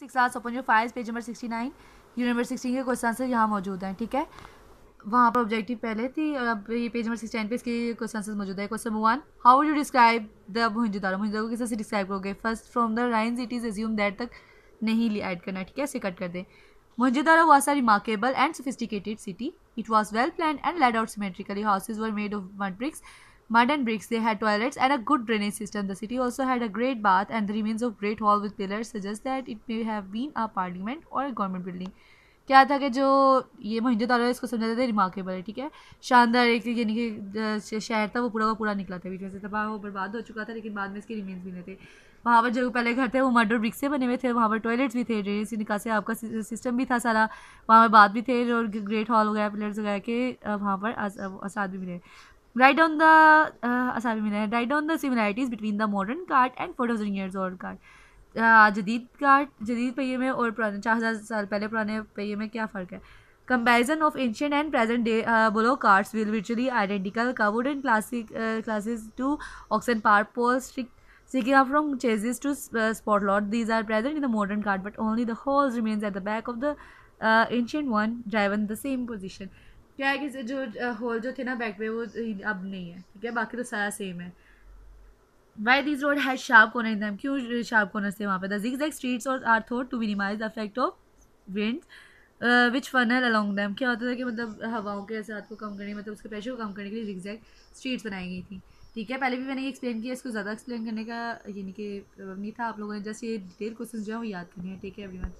Six hours open your five page number sixty nine universe sixteen के question answer यहाँ मौजूद हैं ठीक है वहाँ पर ऑब्जेक्टिव पहले थी और अब ये पेज नंबर सिक्सटी नाइन पे इसके क्वेश्चन आंसर मौजूद है question one how would you describe the Mohenjodaro Mohenjodaro किस तरह से डिस्क्राइब करोगे first from the lines it is assume that तक नहीं ऐड करना ठीक है इसे कट कर दें Mohenjo-daro was a remarkable and sophisticated city. It was well planned and laid out symmetrically. Houses were made of mud bricks mud and bricks. They had toilets and a good drainage system. The city also had a great bath, and the remains of great hall with pillars suggest that it may have been a parliament or a government building. क्या था कि जो ये मोहिंजोदारो है इसको समझा है remarkable है ठीक है शानदार एक यानी कि शहर था वो पूरा का पूरा निकला था बीच में से तब वो बर्बाद हो चुका था लेकिन बाद में इसके रिमेंस भी नहीं थे वहाँ पर जो पहले घर थे वो मर्डर ब्रिक्स से बने हुए थे वहाँ पर टॉयलेट्स भी थे से निकासी आपका सिस्टम भी था सारा वहाँ पर बाद भी थे और ग्रेट हॉल वगैरह पिलर्स वगैरह के वहाँ पर आसाद भी मिले Write down the uh, write down the similarities between the modern cart and 4000 years old cart. जदीद कार्ड जदीद पहिए में और पुराने चार हज़ार साल पहले पुराने पहिए में क्या फ़र्क है comparison of ancient and present day bullock carts will विचुअली identical covered in classic classes to oxen park pole from chassis to uh, spot lot, these are present in the modern card, but only the holes remains at the back of the uh, ancient one, driven the same position. क्या है कि जो whole जो थे ना back पे वो अब नहीं है ठीक है बाकी तो सारा सेम है why this road has sharp corner in them क्यों शार्प कॉर्नर थे वहाँ पर दिक्स जिग्स स्ट्रीट्स और are thought to minimise the effect of wind which funnel along them क्या होता था कि मतलब हवाओं के असरात को कम करने मतलब उसके प्रेशर को कम करने के लिए जिग्जैक स्ट्रीट्स बनाई गई थी ठीक है पहले भी मैंने ये एक्सप्लेन किया इसको ज़्यादा एक्सप्लेन करने का यानी कि नहीं था आप लोगों ने जस्ट ये डिटेल क्वेश्चन जो है वो याद करनी है ठीक है एवरीवन